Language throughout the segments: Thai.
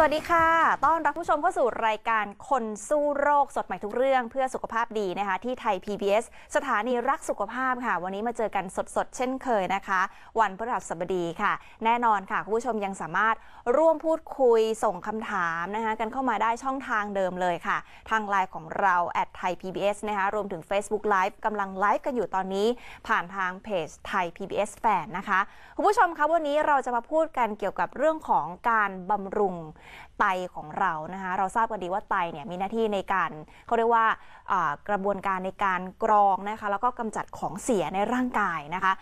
สวัสดีค่ะ ต้อนรับผู้ชมเข้าสู่รายการคนสู้โรคสดใหม่ทุกเรื่องเพื่อสุขภาพดีนะคะที่ไทย PBS สถานีรักสุขภาพค่ะ วันนี้มาเจอกันสดๆ เช่นเคยนะคะ วันพฤหัสบดีค่ะ แน่นอนค่ะ คุณผู้ชมยังสามารถร่วมพูดคุยส่งคำถามนะคะ กันเข้ามาได้ช่องทางเดิมเลยค่ะ ทางไลน์ของเราแอดไทย PBS นะคะรวมถึง Facebook Live กำลังไลฟ์กันอยู่ตอนนี้ผ่านทางเพจไทย PBS แฟนนะคะคุณผู้ชมคะวันนี้เราจะมาพูดกันเกี่ยวกับเรื่องของการบำรุงไตของเรานะคะเราทราบกันดีว่าไตเนี่ยมีหน้าที่ในการเขาเรียกว่ากระบวนการในการกรองนะคะแล้วก็กำจัดของเสียในร่างกายนะคะ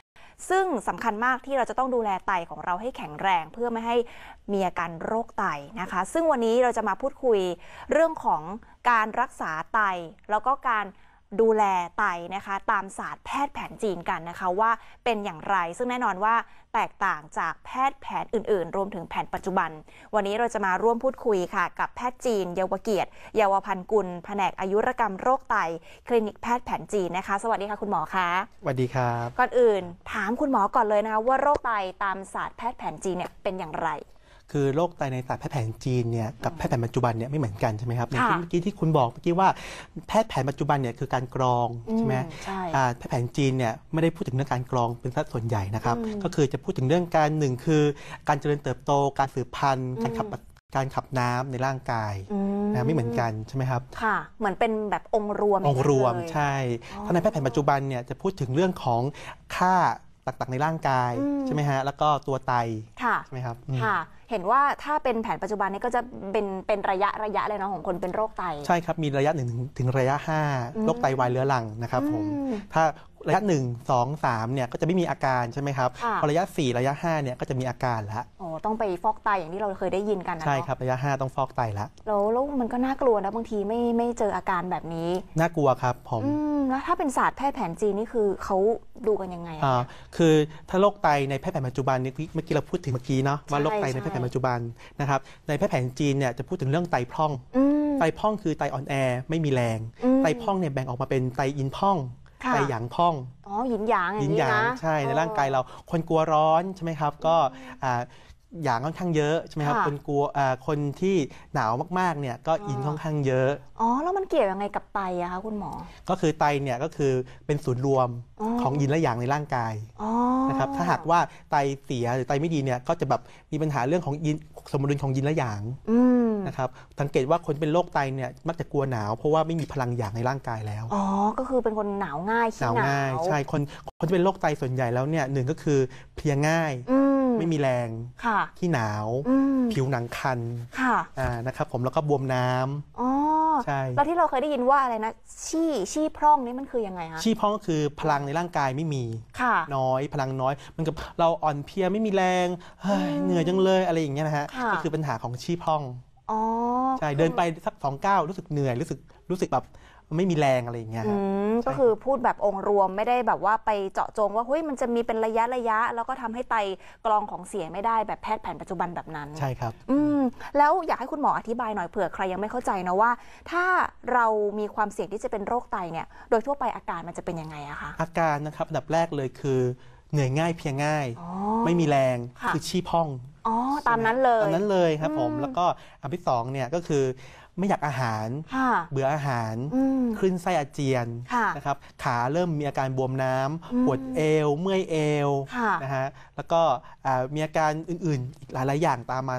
ซึ่งสำคัญมากที่เราจะต้องดูแลไตของเราให้แข็งแรง เพื่อไม่ให้มีอาการโรคไตนะคะ ซึ่งวันนี้เราจะมาพูดคุยเรื่องของการรักษาไตแล้วก็การดูแลไตนะคะตามศาสตร์แพทย์แผนจีนกันนะคะว่าเป็นอย่างไร ซึ่งแน่นอนว่า แตกต่างจากแพทย์แผนอื่นๆ รวมถึงแผนปัจจุบัน วันนี้เราจะมาร่วมพูดคุยค่ะ กับแพทย์จีนเยาวเกียรติเยาวพันกุล แผนกอายุรกรรมโรคไต คลินิกแพทย์แผนจีนนะคะ สวัสดีค่ะคุณหมอคะสวัสดีครับก่อนอื่น ถามคุณหมอก่อนเลยนะคะ ว่าโรคไตตามศาสตร์แพทย์แผนจีนเนี่ยเป็นอย่างไรคือโรคไตในสายแพทย์แผนจีนเนี่ยกับแพทย์แผนปัจจุบันเนี่ยไม่เหมือนกันใช่ไหมครับอย่างที่เมื่อกี้ที่คุณบอกเมื่อกี้ว่าแพทย์แผนปัจจุบันเนี่ยคือการกรองใช่ไหมช่แพทย์แผนจีนเนี่ยไม่ได้พูดถึงเรื่องการกรองเป็นสัดส่วนใหญ่นะครับก็คือจะพูดถึงเรื่องการหนึ่งคือการเจริญเติบโตการสืบพันธุ์การขับการขับน้ำในร่างกายนะไม่เหมือนกันใช่ไหมครับค่ะเหมือนเป็นแบบองค์รวมองค์รวมใช่ท่านในแพทย์แผนปัจจุบันเนี่ยจะพูดถึงเรื่องของค่าตักๆในร่างกายใช่ไหมฮะ แล้วก็ตัวไตใช่ไหมครับค่ะเห็นว่าถ้าเป็นแผนปัจจุบันนี้ก็จะเป็นเป็นระยะระยะเลยเนาะของคนเป็นโรคไต ใช่ครับ มีระยะหนึ่งถึงระยะ5โรคไตวายเรื้อรังนะครับผมถ้าระยะ1 2 3เนี่ยก็จะไม่มีอาการใช่ไหมครับคะพอระยะ 4 ระยะ5เนี่ยก็จะมีอาการละอ๋อต้องไปฟอกไตอย่างที่เราเคยได้ยินกันนะใช่ครับระยะ 5 ต้องฟอกไตละแล้วแล้วมันก็น่ากลัวนะบางทีไม่ไม่เจออาการแบบนี้ น่ากลัวครับผมอมแล้วถ้าเป็นศาสตร์แพทย์แผนจีนนี่คือเขาดูกันยังไง อ่าคือถ้าโรคไตในแพทย์แผนปัจจุบันเนี่เมื่อกี้เราพูดถึงเมื่อกี้เนาะว่าโรคไตในแพทย์แผนปัจจุบันนะครับในแพทย์แผนจีนเนี่ยจะพูดถึงเรื่องไตพร่องไตพร่องคือไตอ่อนแอไม่มีแรง ไตพร่องเนี่ยแบ่งออกมาเป็นไตอินพร่องแต่หยางพ่อง อ๋อ หยินหยางอย่างนี้นะ ใช่ ในร่างกายเรา คนกลัวร้อนใช่ไหมครับ ก็อย่างค่อนข้างเยอะใช่ไหมครับคนกลัวคนที่หนาวมากๆเนี่ยก็อินค่อนข้างเยอะ อ๋อ แล้วมันเกี่ยวยังไงกับไตอะคะคุณหมอ ก็คือไตเนี่ยก็คือเป็นศูนย์รวมอของยินและอย่างในร่างกายนะครับถ้าหากว่าไตเสียหรือไตไม่ดีเนี่ยก็จะแบบมีปัญหาเรื่องของยินสมดุลของยินและอย่างนะครับสังเกตว่าคนเป็นโรคไตเนี่ยมักจะกลัวหนาวเพราะว่าไม่มีพลังอย่างในร่างกายแล้วอ๋อก็คือเป็นคนหนาวง่ายหนาวง่ายใช่คนคนที่เป็นโรคไตส่วนใหญ่แล้วเนี่ยหนึ่งก็คือเพียง่ายไม่มีแรง ค่ะขี้หนาว ผิวหนังคัน ค่ะ อ่า นะครับผม แล้วก็บวมน้ำอ๋อ ใช่ แล้วที่เราเคยได้ยินว่าอะไรนะ ชี่ชี่พร่องนี่มันคือยังไงคะชี่พร่องก็คือพลังในร่างกายไม่มี ค่ะ น้อย พลังน้อย มันกับเราอ่อนเพลียไม่มีแรงเหนื่อยจังเลยอะไรอย่างเงี้ยนะฮะ ก็คือปัญหาของชี่พร่องออ๋ใช่ เดินไปสักสองก้าวรู้สึกเหนื่อยรู้สึก รู้สึกแบบมันไม่มีแรงอะไรอย่างเงี้ยก็คือพูดแบบองค์รวมไม่ได้แบบว่าไปเจาะจงว่าเฮ้ยมันจะมีเป็นระยะระยะ แล้วก็ทำให้ไตกรองของเสียไม่ได้แบบแพทย์แผนปัจจุบันแบบนั้น ใช่ครับ อืม แล้วอยากให้คุณหมออธิบายหน่อยเผื่อใครยังไม่เข้าใจนะว่า ถ้าเรามีความเสี่ยงที่จะเป็นโรคไตเนี่ยโดยทั่วไปอาการมันจะเป็นยังไงอะคะ อาการนะครับอันดับแรกเลยคือเหนื่อยง่ายเพียงง่ายไม่มีแรงคคือชีพอง อ๋อตามนั้นเลยตามนั้นเลยครับ ผม แล้วก็อันที่สองเนี่ยก็คือไม่อยากอาหาร เบื่ออาหาร คลื่นไส้อาเจียน นะครับ ขาเริ่มมีอาการบวมน้ำ ปวดเอว เมื่อยเอว นะฮะ แล้วก็มีอาการอื่นๆ อีกหลายๆ อย่างตามมา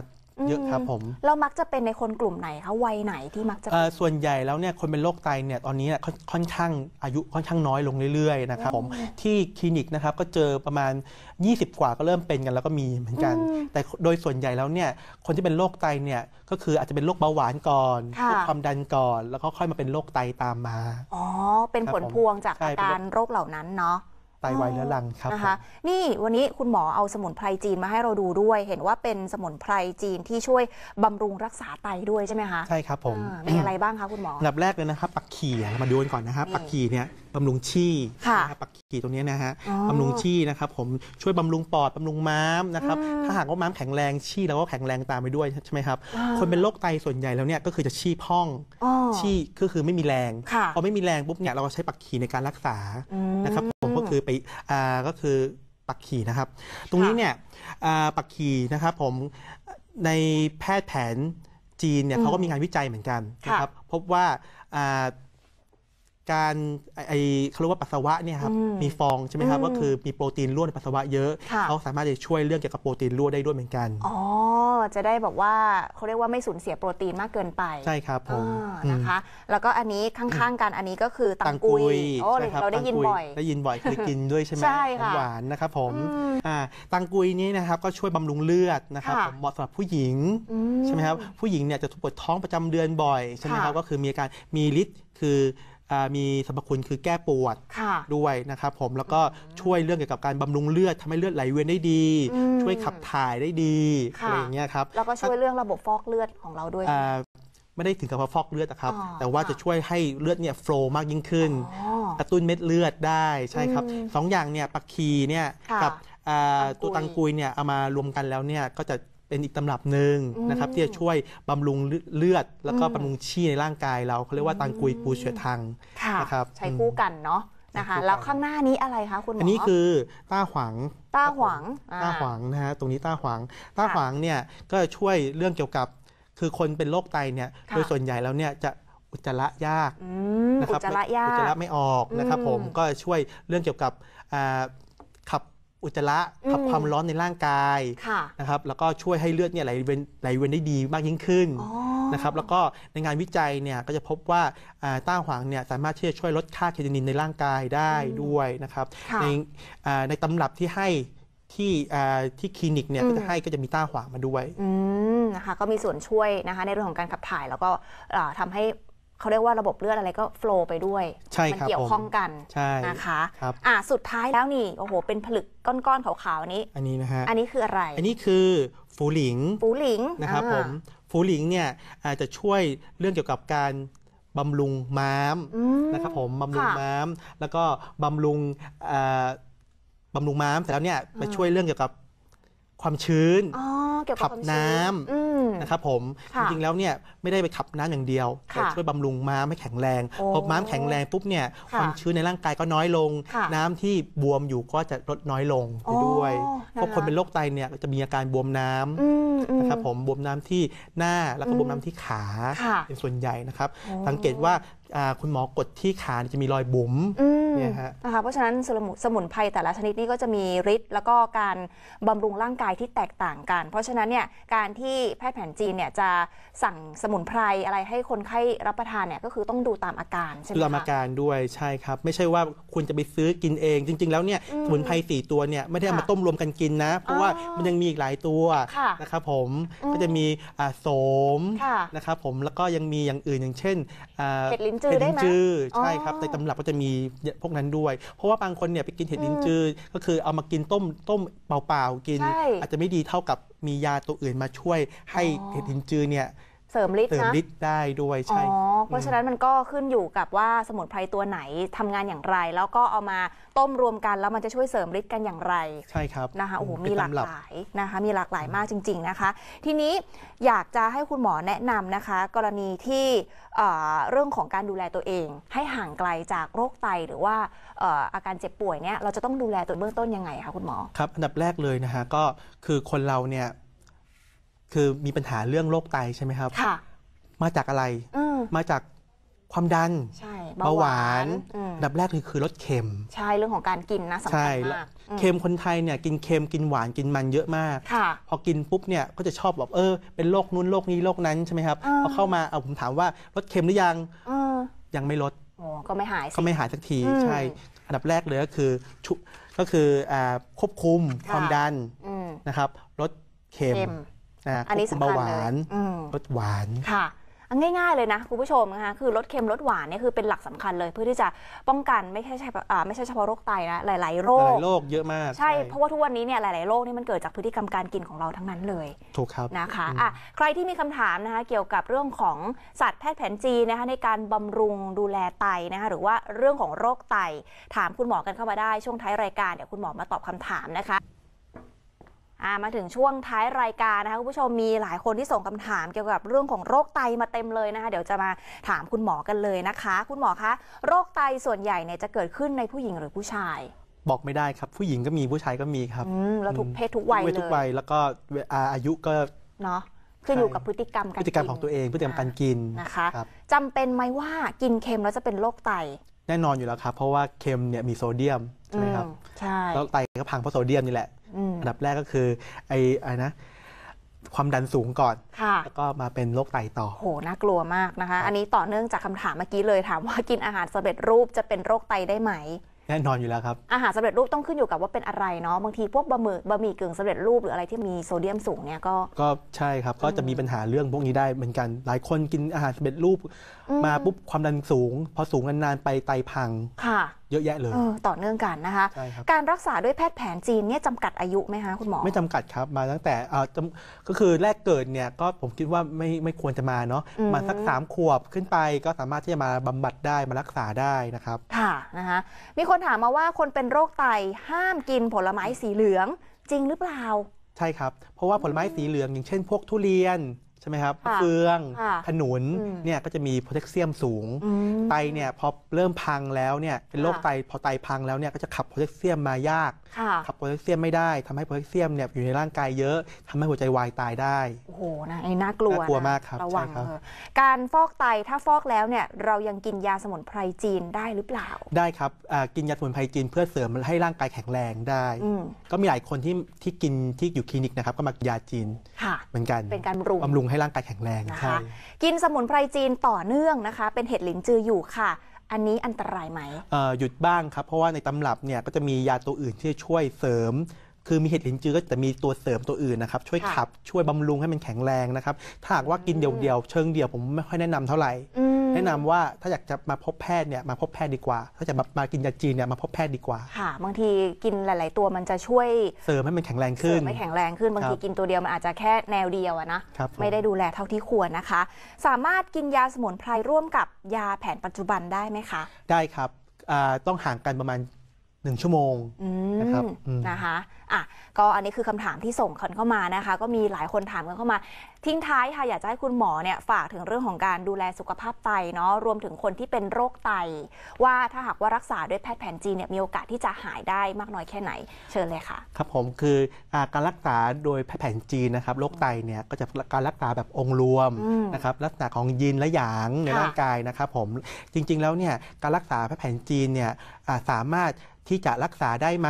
เยอะครับผม เรามักจะเป็นในคนกลุ่มไหนคะ วัยไหนที่มักจะ ส่วนใหญ่แล้วเนี่ยคนเป็นโรคไตเนี่ยตอนนี้ค่อนข้างอายุค่อนข้างน้อย ลงเรื่อยๆนะครับ ผม ที่คลินิกนะครับ ก็เจอประมาณ 20 กว่าก็เริ่มเป็นกันแล้วก็มีเหมือนกัน แต่โดยส่วนใหญ่แล้วเนี่ยคนที่เป็นโรคไตเนี่ย ก็คืออาจจะเป็นโรคเบาหวานก่อนความดันก่อนแล้วก็ค่อยมาเป็นโรคไตตามมา อ๋อเป็นผลพวงจากอาการโรคเหล่านั้นเนาะไตวายเรื้อรังครับนะคะนี่วันนี้คุณหมอเอาสมุนไพรจีนมาให้เราดูด้วยเห็นว่าเป็นสมุนไพรจีนที่ช่วยบำรุงรักษาไตด้วยใช่ไหมคะใช่ครับผมมีอะไรบ้างคะคุณหมออันดับแรกเลยนะครับปักขี่มาดูกันก่อนนะครับปักขี่เนี่ยบำรุงชี่ค่ะนะปักขีตรงนี้นะฮะ บำรุงชี่นะครับ ผมช่วยบำรุงปอดบำรุงม้ามนะครับ ถ้าหากว่าม้ามแข็งแรงชี่เราก็แข็งแรงตามไปด้วยใช่ไหมครับ คนเป็นโรคไตส่วนใหญ่แล้วเนี่ยก็คือจะชี่พ่องอชี่ก็คือไม่มีแรง พอไม่มีแรงปุ๊บเนี่ยเราก็ใช้ปักขีในการรักษา นะครับผมก็คือไปอ่าก็คือปักขีนะครับ ตรงนี้เนี่ยอ่าปักขีนะครับผมในแพทย์แผนจีนเนี่ยเขาก็มีงานวิจัยเหมือนกันนะครับพบว่าอ่าการไอเขาเรียกว่าปัสสาวะเนี่ยครับมีฟองใช่ไหมครับ ก็คือมีโปรตีนรั่วในปัสสาวะเยอะเขาสามารถจะช่วยเรื่องเกี่ยวกับโปรตีนรั่วได้ด้วยเหมือนกันอ๋อจะได้บอกว่าเขาเรียกว่าไม่สูญเสียโปรตีนมากเกินไป ใช่ครับผมนะคะแล้วก็อันนี้ข้าง ๆ กันอันนี้ก็คือตังกุยโอ้เราได้ยินบ่อยได้ยินบ่อยคือกินด้วยใช่ไหมหวานนะครับผมตังกุยนี้นะครับก็ช่วยบำรุงเลือดนะครับเหมาะสำหรับผู้หญิงใช่ไหมครับผู้หญิงเนี่ยจะปวดท้องประจำเดือนบ่อยใช่ไหมครับก็คือมีอาการมีฤทธิ์คือมีสรรพคุณคือแก้ปวดด้วยนะครับผมแล้วก็ช่วยเรื่องเกี่ยวกับการบำรุงเลือดทำให้เลือดไหลเวียนได้ดี ช่วยขับถ่ายได้ดีอะไรอย่างเงี้ยครับแล้วก็ช่วยเรื่องระบบฟอกเลือดของเราด้วยไม่ได้ถึงกับฟอกเลือดนะครับ แต่ว่าจะช่วยให้เลือดเนี่ยโฟล์มากยิ่งขึ้นกระตุ้นเม็ดเลือดได้ใช่ครับสองอย่างเนี่ยปักคีเนี่ยกับตัวตังกุยเนี่ยเอามารวมกันแล้วเนี่ยก็จะเป็นอีกตำรับหนึ่งนะครับ ที่จะช่วยบำรุงเลือด แล้วก็บำรุงชีในร่างกาย เราเขาเรียกว่าตังกุยปูเฉือทังนะครับใช้คู่กันเนาะนะคะแล้วข้างหน้านี้อะไรคะคุณหมออันนี้คือต้าขวางต้าขวางต้าขวางนะฮะตรงนี้ต้าขวางต้าขวางเนี่ยก็ช่วยเรื่องเกี่ยวกับ คือคนเป็นโรคไตเนี่ยโดยส่วนใหญ่แล้วเนี่ยจะอุจจาระยากนะครับอุจจาระยากอุจจาระไม่ออกนะครับผมก็ช่วยเรื่องเกี่ยวกับอุจจาระขับความร้อนในร่างกายนะครับแล้วก็ช่วยให้เลือดเนี่ยไหลเวียนไหลเวียนได้ดีมากยิ่งขึ้นนะครับแล้วก็ในงานวิจัยเนี่ยก็จะพบว่าต้าหวางเนี่ยสามารถที่จะช่วยลดค่าเคตานินในร่างกายได้ด้วยนะครับในในตำรับที่ให้ที่ที่คลินิกเนี่ยก็จะให้ก็จะมีต้าหวางมาด้วยนะคะก็มีส่วนช่วยนะคะในเรื่องของการขับถ่ายแล้วก็ทำใหเขาเรียกว่าระบบเลือดอะไรก็โฟล์ไปด้วย มันเกี่ยวข้องกันใช่นะคะครับอ่า สุดท้ายแล้วนี่ โอ้โห เป็นผลึกก้อนๆขาวๆนี้ อันนี้นะฮะ อันนี้คืออะไร อันนี้คือฟูหลิงฟูหลิง นะครับผมฟูหลิงเนี่ยอาจจะช่วยเรื่องเกี่ยวกับการบำรุงม้ามนะครับผมบำรุงม้ามแล้วก็บำรุงบำรุงม้ามแต่แล้วเนี่ยไปช่วยเรื่องเกี่ยวกับความชื้นขับน้ำนะครับผม จริงๆ แล้วเนี่ยไม่ได้ไปขับน้ำอย่างเดียว แต่ช่วยบำรุงม้ามให้แข็งแรงพอม้ามแข็งแรงปุ๊บเนี่ยความชื้นในร่างกายก็น้อยลง น้ำที่บวมอยู่ก็จะลดน้อยลงไปด้วยพาะคนเป็นโรคไตเนี่ยจะมีอาการบวมน้ำนะครับผมบวมน้ำที่หน้าแล้วก็บวมน้ำที่ขา เป็นส่วนใหญ่นะครับ สังเกตว่าคุณหมอกดที่ขาจะมีรอยบุ๋มเนะคะเพราะฉะนั้นสมุนสมนไพรแต่ละชนิดนี่ก็จะมีฤทธิ์แล้วก็การบำรุงร่างกายที่แตกต่างกัน เพราะฉะนั้นเนี่ยการที่แพทย์แผนจีนเนี่ยจะสั่งสมุนไพรอะไรให้คนไข้รับประทานเนี่ยก็คือต้องดูตามอาการใช่ไหมคะตามอาการด้วยใช่ครับไม่ใช่ว่าคุณจะไปซื้อกินเอง จริง ๆแล้วเนี่ยสมุนไพรสี่ตัวเนี่ยไม่ได้ามาต้มรวมกันกินนะเพราะว่ามันยังมีอีกหลายตัวะนะครับผมก็จะมีโสมะนะครับผมแล้วก็ยังมีอย่างอื่นอย่างเช่นเห็ดลิ้นจือได้ไหมเ็ดลิ้นจืใช่ครับในตำรับก็จะมีพวกนั้นด้วย เพราะว่าบางคนเนี่ยไปกินเห็ดลินจือก็คือเอามากินต้มต้มเปล่าๆ กิน อาจจะไม่ดีเท่ากับมียาตัวอื่นมาช่วยให้เห็ดลินจือเนี่ยเสริมฤทธิ์นะฤทธิ์ได้ด้วยอ๋อใช่เพราะฉะนั้นมันก็ขึ้นอยู่กับว่าสมุนไพรตัวไหนทำงานอย่างไรแล้วก็เอามาต้มรวมกันแล้วมันจะช่วยเสริมฤทธิ์กันอย่างไรใช่ครับนะคะโอ้โหมีหลากหลายนะคะมีหลากหลายมากจริง ๆนะคะ ทีนี้อยากจะให้คุณหมอแนะนำนะคะ กรณีที่เรื่องของการดูแลตัวเอง ให้ห่างไกลจากโรคไตหรือว่าออาการเจ็บป่วยเนี่ยเราจะต้องดูแลตัวเบื้องต้นยังไงคะคุณหมอครับอันดับแรกเลยนะฮะก็คือคนเราเนี่ยคือมีปัญหาเรื่องโรคไตใช่ไหมครับค่ะมาจากอะไร มาจากความดันเบาหวานดับแรกคือคือรสเค็ม ใช่เรื่องของการกินนะสำคัญมากเค็มคนไทยเนี่ยกินเค็มกินหวานกินมันเยอะมาก ค่ะ พอกินปุ๊บเนี่ยก็จะชอบแบบเออเป็นโรคนู้นโรคนี้โรคนั้นใช่ไหมครับพอเข้ามาเอาผมถามว่ารสเค็มหรือยังยังไม่ลดก็ไม่หายก็ไม่หายสักที ใช่อันดับแรกเลยก็คือชุก็คือควบคุมความดันนะครับ ลดเค็มนะอันนี้สำคัญเลยลดหวาน ค่ะ ง่ายๆเลยนะ คุณผู้ชมนะคะ คือลดเค็มลดหวานเนี่ยคือเป็นหลักสำคัญเลย เพื่อที่จะป้องกันไม่ใช่ไม่ใช่เฉพาะโรคไตนะหลายๆโรค หลายโรคเยอะมาก ใช่ เพราะว่าทุกวันนี้เนี่ยหลายๆโรคนี่มันเกิดจากพฤติกรรมการกินของเราทั้งนั้นเลย ถูกครับ นะคะอ่ะใครที่มีคำถามนะคะ เกี่ยวกับเรื่องของสัตว์แพทย์แผนจีนนะคะในการบำรุงดูแลไตนะคะหรือว่าเรื่องของโรคไตถามคุณหมอ กันเข้ามาได้ ช่วงท้ายรายการเดี๋ยวคุณหมอมาตอบคำถามนะคะมาถึงช่วงท้ายรายการนะคะคุณผู้ชมมีหลายคนที่ส่งคำถามเกี่ยวกับเรื่องของโรคไตมาเต็มเลยนะคะเดี๋ยวจะมาถามคุณหมอกันเลยนะคะ คุณหมอคะโรคไตส่วนใหญ่เนี่ยจะเกิดขึ้นในผู้หญิงหรือผู้ชาย บอกไม่ได้ครับ ผู้หญิงก็มีผู้ชายก็มีครับเราทุกเพศทุกวัยเลยทุกวัย แล้วก็อายุก็เนาะขึ้นอยู่กับพฤติกรรมการพฤติกรรมของตัวเองพฤติกรรมการกินนะคะจำเป็นไหมว่ากินเค็มแล้วจะเป็นโรคไตแน่นอนอยู่แล้วครับ เพราะว่าเค็มเนี่ยมีโซเดียมใช่ไหมครับใช่แล้วไตก็พังเพราะโซเดียมนี่แหละอันดับแรกก็คือไอ้ไอ้นะ ความดันสูงก่อนค่ะแล้วก็มาเป็นโรคไตต่อโหน่ากลัวมากนะคะ อันนี้ต่อเนื่องจากคำถามเมื่อกี้เลยถามว่ากินอาหารสำเร็จรูปจะเป็นโรคไตได้ไหมแน่นอนอยู่แล้วครับ อาหารสำเร็จรูปต้องขึ้นอยู่กับว่าเป็นอะไรเนาะบางทีพวกบะหมี่บะหมี่กึ่งสาเร็จรูปหรืออะไรที่มีโซเดียมสูงเนี่ยก็ก็ใช่ครับก็จะมีปัญหาเรื่องพวกนี้ได้เหมือนกัน หลายคนกินอาหารสำเร็จรูป มาปุ๊บความดันสูง พอสูงนานๆไปไตพังค่ะเยอะแยะเลยต่อเนื่องกันนะคะการรักษาด้วยแพทย์แผนจีนเนี่ยจำกัดอายุไหมคะคุณหมอ ไม่จำกัดครับ มาตั้งแต่ก็คือแรกเกิดเนี่ยก็ผมคิดว่าไม่ไม่ควรจะมาเนาะมาสักสามขวบขึ้นไปก็สามารถที่จะมาบำบัดได้มารักษาได้นะครับค่ะนะคะมีคนถามมาว่าคนเป็นโรคไตห้ามกินผลไม้สีเหลืองจริงหรือเปล่า ใช่ครับเพราะว่าผลไม้สีเหลืองอย่างเช่นพวกทุเรียนใช่ไหมครับเฟืองขนุนเนี่ยก็จะมีโพแทสเซียมสูงไตเนี่ยพอเริ่มพังแล้วเนี่ยเป็นโรคไตพอไตพังแล้วเนี่ยก็จะขับโพแทสเซียมมายากขับโพแทสเซียมไม่ได้ทำให้โพแทสเซียมเนี่ยอยู่ในร่างกายเยอะทำให้หัวใจวายตายได้โอ้โหนะไอ้น่ากลัวน่ากลัวมากครับระวังครับเออการฟอกไตถ้าฟอกแล้วเนี่ยเรายังกินยาสมุนไพรจีนได้หรือเปล่าได้ครับกินยาสมุนไพรจีนเพื่อเสริมให้ร่างกายแข็งแรงได้ก็มีหลายคนที่ที่กินที่อยู่คลินิกนะครับก็มากินยาจีนเหมือนกันเป็นการบำรุงงให้ร่างกายแข็งแรงนะคะกินสมุนไพรจีนต่อเนื่องนะคะ เป็นเห็ดหลินจืออยู่ค่ะ อันนี้อันตรายไหม หยุดบ้างครับ เพราะว่าในตำรับเนี่ยก็จะมียาตัวอื่นที่ช่วยเสริมคือมีเห็ดหลินจือก็แต่มีตัวเสริมตัวอื่นนะครับช่วยขับช่วยบำรุงให้มันแข็งแรงนะครับถ้าหากว่ากินเดียวๆเชิงเดียวผมไม่ค่อยแนะนำเท่าไหร่ แนะนำว่าถ้าอยากจะมาพบแพทย์เนี่ยมาพบแพทย์ดีกว่า ถ้าจะมามากินยาจีนเนี่ยมาพบแพทย์ดีกว่าค่ะ บางทีกินหลายๆตัวมันจะช่วย เสริมให้มันแข็งแรงขึ้นไม่แข็งแรงขึ้นบางทีกินตัวเดียวมันอาจจะแค่แนวเดียวนะไม่ได้ดูแลเท่าที่ควรนะคะ สามารถกินยาสมุนไพรร่วมกับยาแผนปัจจุบันได้ไหมคะได้ครับต้องห่างกันประมาณหนึ่งชั่วโมงนะครับนะคะ อ่ะ ก็อันนี้คือคำถามที่ส่งนเข้ามานะคะ ก็มีหลายคนถามกันเข้ามา ทิ้งท้ายค่ะ อยากจะให้คุณหมอเนี่ยฝากถึงเรื่องของการดูแลสุขภาพไตเนาะ รวมถึงคนที่เป็นโรคไต ว่าถ้าหากว่ารักษาด้วยแพทย์แผนจีนเนี่ย มีโอกาสที่จะหายได้มากน้อยแค่ไหน เชิญเลยค่ะ ครับผม คืออการรักษาโดยแพทย์แผนจีนนะครับ โรคไตเนี่ย ก็จะการรักษาแบบองค์รวมนะครับ ลักษณะของยีนและหยางในร่างกายนะครับผม จริง ๆ แล้วเนี่ยการรักษาแพทย์แผนจีนเนี่ยสามารถที่จะรักษาได้ไหม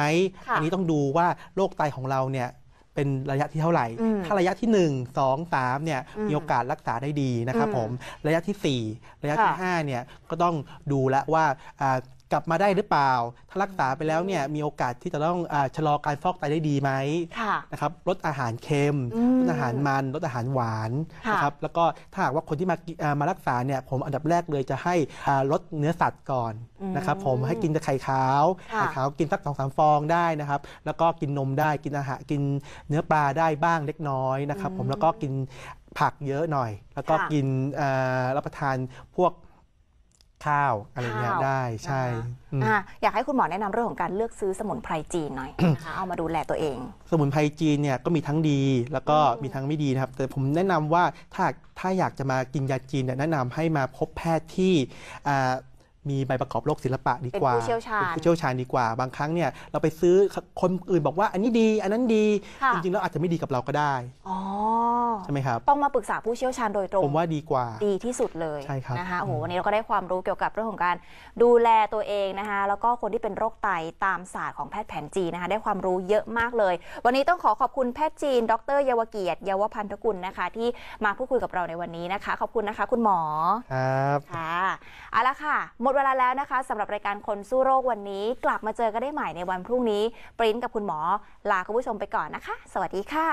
อันนี้ต้องดูว่าโรคไตของเราเนี่ย เป็นระยะที่เท่าไหร่ ถ้าระยะที่ 1 2 3เนี่ยมีโอกาสรักษาได้ดีนะครับผม ระยะที่ 4 ระยะที่5เนี่ยก็ต้องดูแล้วว่ากลับมาได้หรือเปล่า ถ้ารักษาไปแล้วเนี่ยมีโอกาสที่จะต้องอชะลอการฟอกไตได้ดีไหมนะครับ ลดอาหารเค็ม ลดอาหารมัน ลดอาหารหวาน นะครับ แล้วก็ถ้าหากว่าคนที่มามารักษาเนี่ยผมอันดับแรกเลยจะให้ลดเนื้อสัตว์ก่อนนะครับ ผมให้กินแต่ไข่ขาว ไข่ขาวกินสักสองสามฟองได้นะครับ แล้วก็กินนมได้ กินอาหารกินเนื้อปลาได้บ้างเล็กน้อยนะครับ ผม แล้วก็กินผักเยอะหน่อย แล้วก็กินรับประทานพวกข้าว อะไรเงี้ย้ได้ใช่นะคะอ่ะอยากให้คุณหมอแนะนำเรื่องของการเลือกซื้อสมุนไพรจีนหน่อยนะคะเอามาดูแลตัวเอง สมุนไพรจีนเนี่ยก็มีทั้งดีแล้วก็มีทั้งไม่ดีนะครับ แต่ผมแนะนำว่าถ้าถ้าอยากจะมากินยาจีนเนี่ยแนะนำให้มาพบแพทย์ที่มีใบประกอบโลกศิลปะดีกว่าเป็นผู้เชี่ยวชาญเป็นผู้เชี่ยวชาญดีกว่า บางครั้งเนี่ยเราไปซื้อคนอื่นบอกว่าอันนี้ดีอันนั้นดีจริงๆแล้วอาจจะไม่ดีกับเราก็ได้ใช่ไหมครับต้องมาปรึกษาผู้เชี่ยวชาญโดยตรง ผมว่าดีกว่า ดีที่สุดเลยใช่ครับนะคะโอ้โหวันนี้เราก็ได้ความรู้เกี่ยวกับเรื่องของการดูแลตัวเองนะคะ แล้วก็คนที่เป็นโรคไตตามศาสตร์ของแพทย์แผนจีนนะคะได้ความรู้เยอะมากเลย วันนี้ต้องขอขอบคุณแพทย์จีน ดรเยาวเกียรติเยาวพันธกุลนะคะ ที่มาพูดคุยกับเราในวันนี้นะคะขอบคุณนะคะ คุณหมอครับค่ะเอาละค่ะหมดเวลาแล้วนะคะสำหรับรายการคนสู้โรควันนี้ กลับมาเจอกันได้ใหม่ในวันพรุ่งนี้ ปริ้นกับคุณหมอ ลาคุณผู้ชมไปก่อนนะคะ สวัสดีค่ะ